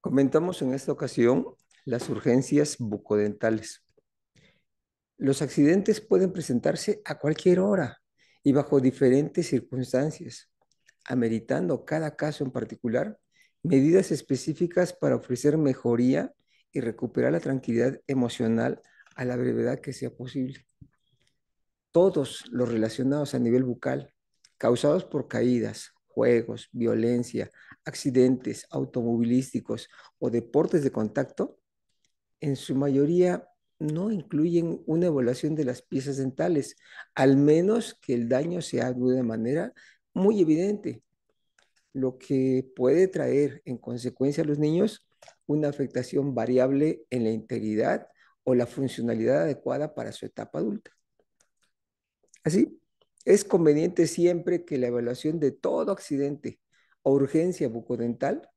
Comentamos en esta ocasión las urgencias bucodentales. Los accidentes pueden presentarse a cualquier hora y bajo diferentes circunstancias, ameritando cada caso en particular medidas específicas para ofrecer mejoría y recuperar la tranquilidad emocional a la brevedad que sea posible. Todos los relacionados a nivel bucal, causados por caídas, juegos, violencia, accidentes automovilísticos o deportes de contacto, en su mayoría no incluyen una evaluación de las piezas dentales, al menos que el daño sea de manera muy evidente, lo que puede traer en consecuencia a los niños una afectación variable en la integridad o la funcionalidad adecuada para su etapa adulta. Así, es conveniente siempre que la evaluación de todo accidente o urgencia bucodental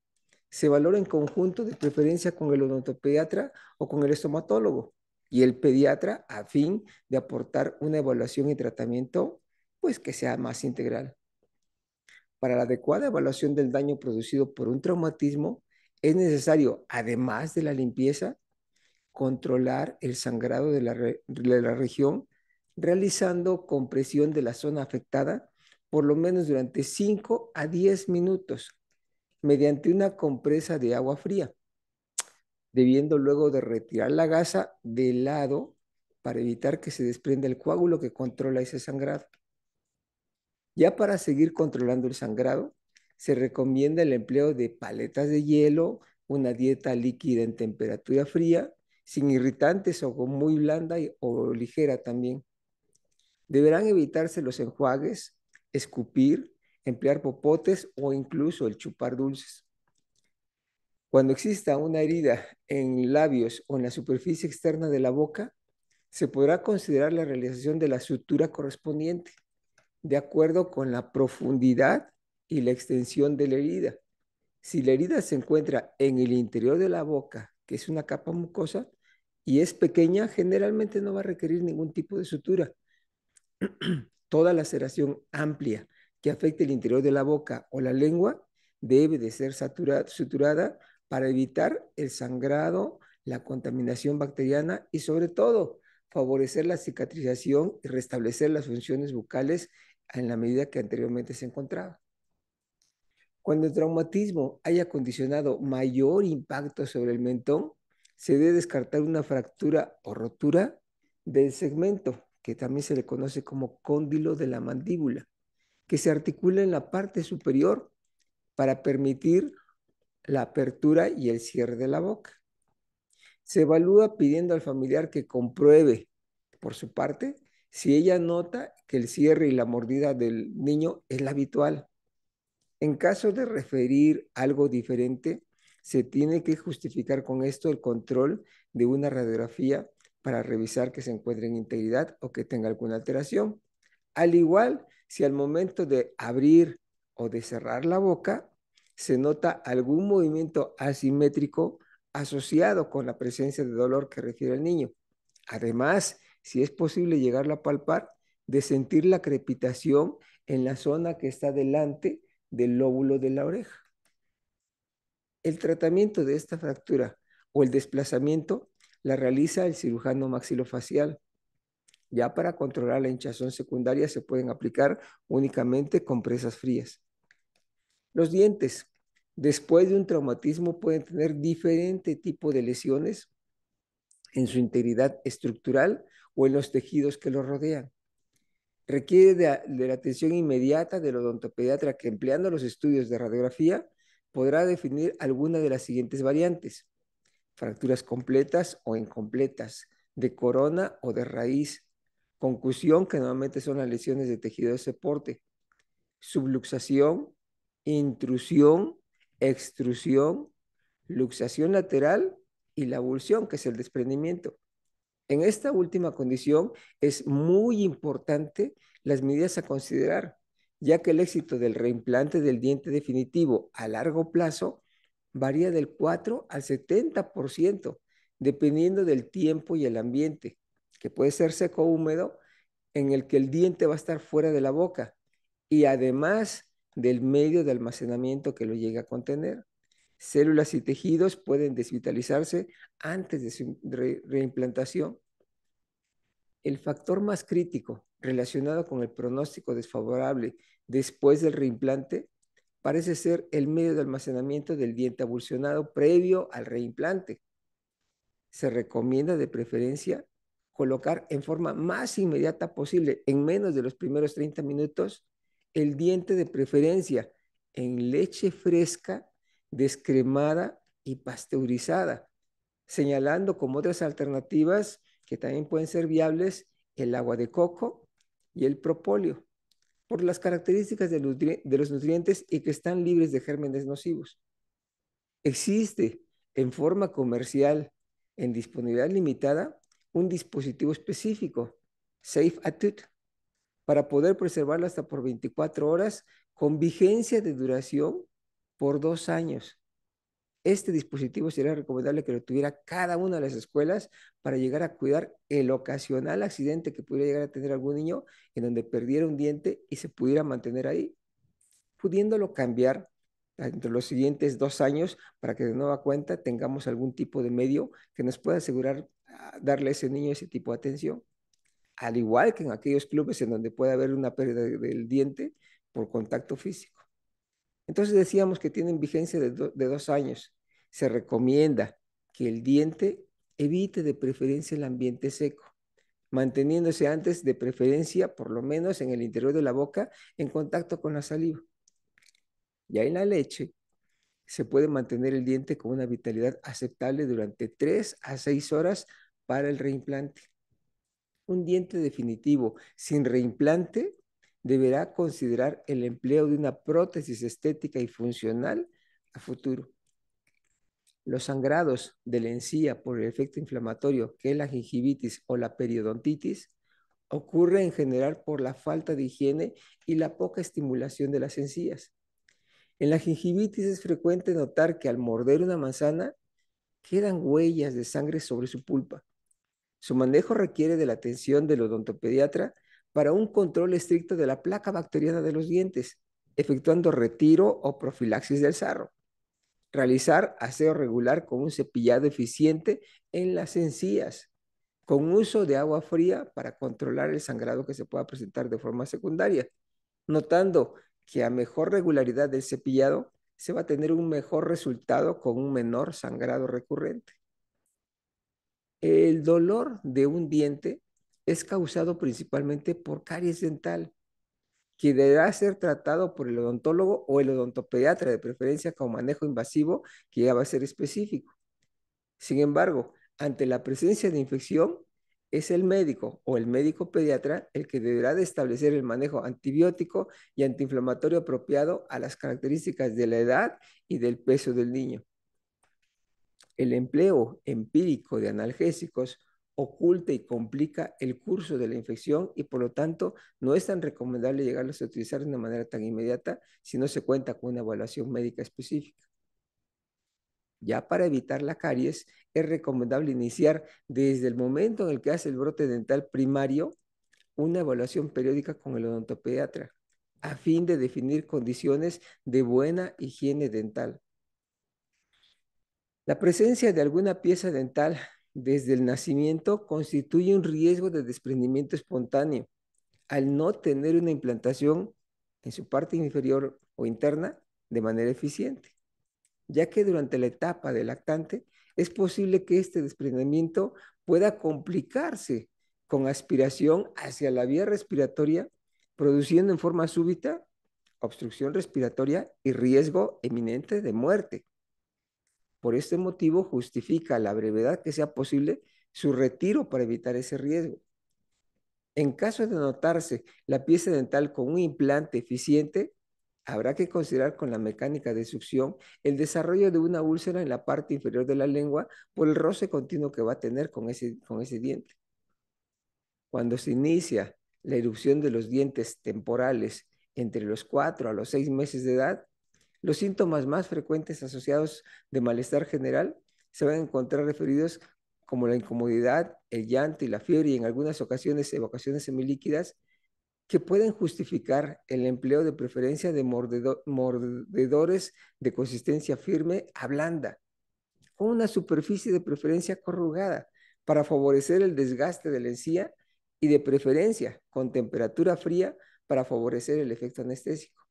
se valore en conjunto de preferencia con el odontopediatra o con el estomatólogo y el pediatra a fin de aportar una evaluación y tratamiento pues que sea más integral. Para la adecuada evaluación del daño producido por un traumatismo es necesario, además de la limpieza, controlar el sangrado de de la región realizando compresión de la zona afectada por lo menos durante 5 a 10 minutos mediante una compresa de agua fría, debiendo luego de retirar la gasa del lado para evitar que se desprenda el coágulo que controla ese sangrado. Ya para seguir controlando el sangrado, se recomienda el empleo de paletas de hielo, una dieta líquida en temperatura fría, sin irritantes o muy blanda o ligera también. Deberán evitarse los enjuagues, escupir, emplear popotes o incluso el chupar dulces. Cuando exista una herida en labios o en la superficie externa de la boca, se podrá considerar la realización de la sutura correspondiente, de acuerdo con la profundidad y la extensión de la herida. Si la herida se encuentra en el interior de la boca, que es una capa mucosa, y es pequeña, generalmente no va a requerir ningún tipo de sutura. Toda laceración amplia que afecte el interior de la boca o la lengua debe de ser saturada, suturada para evitar el sangrado, la contaminación bacteriana y sobre todo favorecer la cicatrización y restablecer las funciones bucales en la medida que anteriormente se encontraba. Cuando el traumatismo haya condicionado mayor impacto sobre el mentón, se debe descartar una fractura o rotura del segmento que también se le conoce como cóndilo de la mandíbula, que se articula en la parte superior para permitir la apertura y el cierre de la boca. Se evalúa pidiendo al familiar que compruebe por su parte si ella nota que el cierre y la mordida del niño es la habitual. En caso de referir algo diferente, se tiene que justificar con esto el control de una radiografía para revisar que se encuentre en integridad o que tenga alguna alteración. Al igual, si al momento de abrir o de cerrar la boca se nota algún movimiento asimétrico asociado con la presencia de dolor que refiere el niño. Además, si es posible llegarlo a palpar, de sentir la crepitación en la zona que está delante del lóbulo de la oreja. El tratamiento de esta fractura o el desplazamiento la realiza el cirujano maxilofacial. Ya para controlar la hinchazón secundaria se pueden aplicar únicamente compresas frías. Los dientes, después de un traumatismo, pueden tener diferente tipo de lesiones en su integridad estructural o en los tejidos que los rodean. Requiere de, de la atención inmediata del odontopediatra que empleando los estudios de radiografía podrá definir alguna de las siguientes variantes fracturas completas o incompletas, de corona o de raíz, concusión, que normalmente son las lesiones de tejido de soporte, subluxación, intrusión, extrusión, luxación lateral y la avulsión, que es el desprendimiento. En esta última condición es muy importante las medidas a considerar, ya que el éxito del reimplante del diente definitivo a largo plazo varía del 4 al 70%, dependiendo del tiempo y el ambiente, que puede ser seco o húmedo, en el que el diente va a estar fuera de la boca y además del medio de almacenamiento que lo llega a contener. Células y tejidos pueden desvitalizarse antes de su reimplantación. El factor más crítico relacionado con el pronóstico desfavorable después del reimplante parece ser el medio de almacenamiento del diente abulsionado previo al reimplante. Se recomienda de preferencia colocar en forma más inmediata posible, en menos de los primeros 30 minutos, el diente de preferencia en leche fresca, descremada y pasteurizada, señalando como otras alternativas que también pueden ser viables el agua de coco y el propóleo por las características de los, nutrientes y que están libres de gérmenes nocivos. Existe en forma comercial, en disponibilidad limitada, un dispositivo específico, Safe Atut, para poder preservarlo hasta por 24 horas con vigencia de duración por dos años. Este dispositivo sería recomendable que lo tuviera cada una de las escuelas para llegar a cuidar el ocasional accidente que pudiera llegar a tener algún niño en donde perdiera un diente y se pudiera mantener ahí, pudiéndolo cambiar entre los siguientes dos años para que de nueva cuenta tengamos algún tipo de medio que nos pueda asegurar ah, darle a ese niño ese tipo de atención. Al igual que en aquellos clubes en donde puede haber una pérdida del diente por contacto físico. Entonces decíamos que tienen vigencia de, dos años. Se recomienda que el diente evite de preferencia el ambiente seco, manteniéndose antes de preferencia, por lo menos en el interior de la boca, en contacto con la saliva. Ya en la leche, se puede mantener el diente con una vitalidad aceptable durante tres a seis horas para el reimplante. Un diente definitivo sin reimplante deberá considerar el empleo de una prótesis estética y funcional a futuro. Los sangrados de la encía por el efecto inflamatorio que es la gingivitis o la periodontitis ocurre en general por la falta de higiene y la poca estimulación de las encías. En la gingivitis es frecuente notar que al morder una manzana quedan huellas de sangre sobre su pulpa. Su manejo requiere de la atención del odontopediatra para un control estricto de la placa bacteriana de los dientes, efectuando retiro o profilaxis del sarro. Realizar aseo regular con un cepillado eficiente en las encías, con uso de agua fría para controlar el sangrado que se pueda presentar de forma secundaria, notando que a mejor regularidad del cepillado se va a tener un mejor resultado con un menor sangrado recurrente. El dolor de un diente es causado principalmente por caries dental, que deberá ser tratado por el odontólogo o el odontopediatra, de preferencia con manejo invasivo, que ya va a ser específico. Sin embargo, ante la presencia de infección, es el médico o el médico pediatra el que deberá de establecer el manejo antibiótico y antiinflamatorio apropiado a las características de la edad y del peso del niño. El empleo empírico de analgésicos oculta y complica el curso de la infección y por lo tanto no es tan recomendable llegarlos a utilizar de una manera tan inmediata si no se cuenta con una evaluación médica específica. Ya para evitar la caries es recomendable iniciar desde el momento en el que hace el brote dental primario una evaluación periódica con el odontopediatra a fin de definir condiciones de buena higiene dental. La presencia de alguna pieza dental desde el nacimiento constituye un riesgo de desprendimiento espontáneo al no tener una implantación en su parte inferior o interna de manera eficiente, ya que durante la etapa del lactante es posible que este desprendimiento pueda complicarse con aspiración hacia la vía respiratoria, produciendo en forma súbita obstrucción respiratoria y riesgo eminente de muerte. Por este motivo, justifica la brevedad que sea posible su retiro para evitar ese riesgo. En caso de notarse la pieza dental con un implante eficiente, habrá que considerar con la mecánica de succión el desarrollo de una úlcera en la parte inferior de la lengua por el roce continuo que va a tener con ese, con ese diente. Cuando se inicia la erupción de los dientes temporales entre los 4 a los 6 meses de edad, los síntomas más frecuentes asociados de malestar general se van a encontrar referidos como la incomodidad, el llanto y la fiebre y en algunas ocasiones evocaciones semilíquidas que pueden justificar el empleo de preferencia de mordedores de consistencia firme a blanda, con una superficie de preferencia corrugada para favorecer el desgaste de la encía y de preferencia con temperatura fría para favorecer el efecto anestésico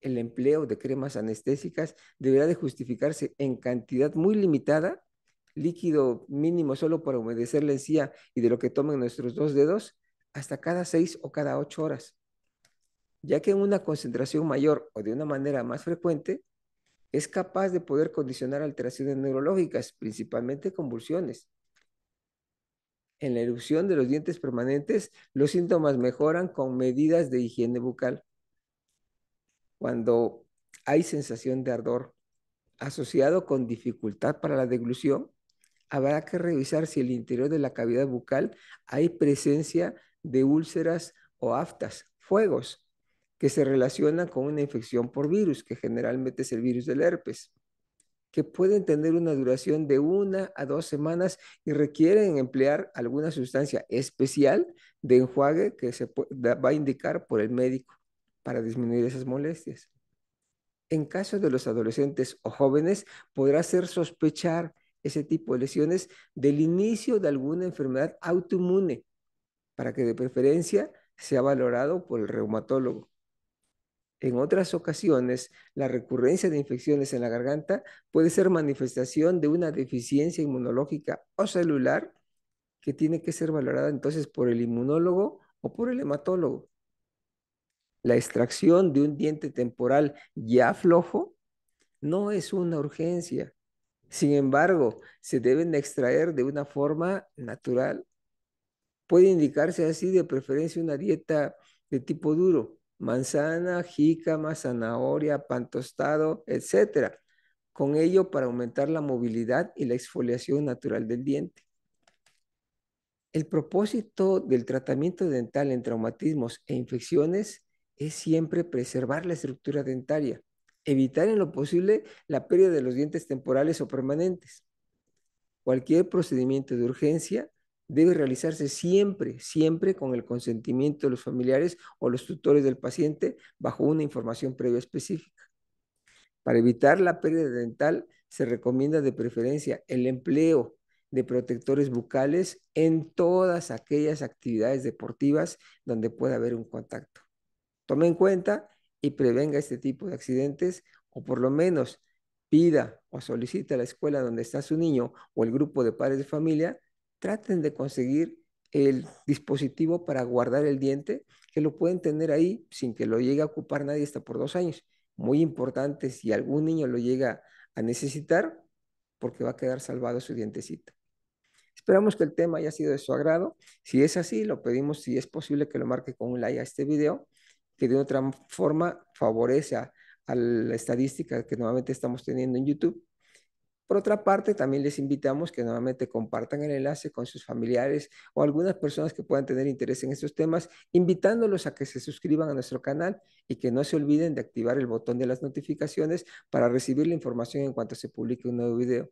el empleo de cremas anestésicas deberá de justificarse en cantidad muy limitada, líquido mínimo solo para humedecer la encía y de lo que tomen nuestros dos dedos, hasta cada seis o cada ocho horas, ya que en una concentración mayor o de una manera más frecuente, es capaz de poder condicionar alteraciones neurológicas, principalmente convulsiones. En la erupción de los dientes permanentes, los síntomas mejoran con medidas de higiene bucal cuando hay sensación de ardor asociado con dificultad para la deglución, habrá que revisar si el interior de la cavidad bucal hay presencia de úlceras o aftas, fuegos, que se relacionan con una infección por virus, que generalmente es el virus del herpes, que pueden tener una duración de una a dos semanas y requieren emplear alguna sustancia especial de enjuague que se va a indicar por el médico para disminuir esas molestias. En caso de los adolescentes o jóvenes, podrá ser sospechar ese tipo de lesiones del inicio de alguna enfermedad autoinmune, para que de preferencia sea valorado por el reumatólogo. En otras ocasiones, la recurrencia de infecciones en la garganta puede ser manifestación de una deficiencia inmunológica o celular que tiene que ser valorada entonces por el inmunólogo o por el hematólogo la extracción de un diente temporal ya flojo no es una urgencia. Sin embargo, se deben extraer de una forma natural. Puede indicarse así de preferencia una dieta de tipo duro, manzana, jícama, zanahoria, pan tostado, etc. Con ello para aumentar la movilidad y la exfoliación natural del diente. El propósito del tratamiento dental en traumatismos e infecciones es siempre preservar la estructura dentaria, evitar en lo posible la pérdida de los dientes temporales o permanentes. Cualquier procedimiento de urgencia debe realizarse siempre, siempre con el consentimiento de los familiares o los tutores del paciente bajo una información previa específica. Para evitar la pérdida dental, se recomienda de preferencia el empleo de protectores bucales en todas aquellas actividades deportivas donde pueda haber un contacto tome en cuenta y prevenga este tipo de accidentes o por lo menos pida o solicite a la escuela donde está su niño o el grupo de padres de familia, traten de conseguir el dispositivo para guardar el diente, que lo pueden tener ahí sin que lo llegue a ocupar nadie hasta por dos años. Muy importante si algún niño lo llega a necesitar, porque va a quedar salvado su dientecito. Esperamos que el tema haya sido de su agrado. Si es así, lo pedimos, si es posible, que lo marque con un like a este video que de otra forma favorece a, la estadística que nuevamente estamos teniendo en YouTube. Por otra parte, también les invitamos que nuevamente compartan el enlace con sus familiares o algunas personas que puedan tener interés en estos temas, invitándolos a que se suscriban a nuestro canal y que no se olviden de activar el botón de las notificaciones para recibir la información en cuanto se publique un nuevo video.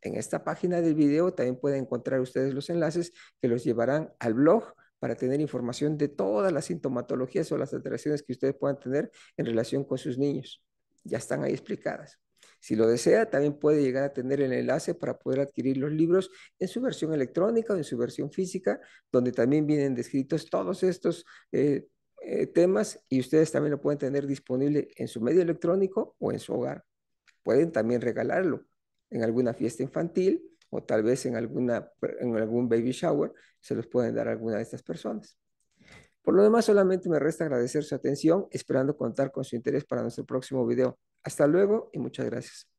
En esta página del video también pueden encontrar ustedes los enlaces que los llevarán al blog, para tener información de todas las sintomatologías o las alteraciones que ustedes puedan tener en relación con sus niños. Ya están ahí explicadas. Si lo desea, también puede llegar a tener el enlace para poder adquirir los libros en su versión electrónica o en su versión física, donde también vienen descritos todos estos eh, eh, temas y ustedes también lo pueden tener disponible en su medio electrónico o en su hogar. Pueden también regalarlo en alguna fiesta infantil, o tal vez en, alguna, en algún baby shower se los pueden dar alguna de estas personas. Por lo demás, solamente me resta agradecer su atención, esperando contar con su interés para nuestro próximo video. Hasta luego y muchas gracias.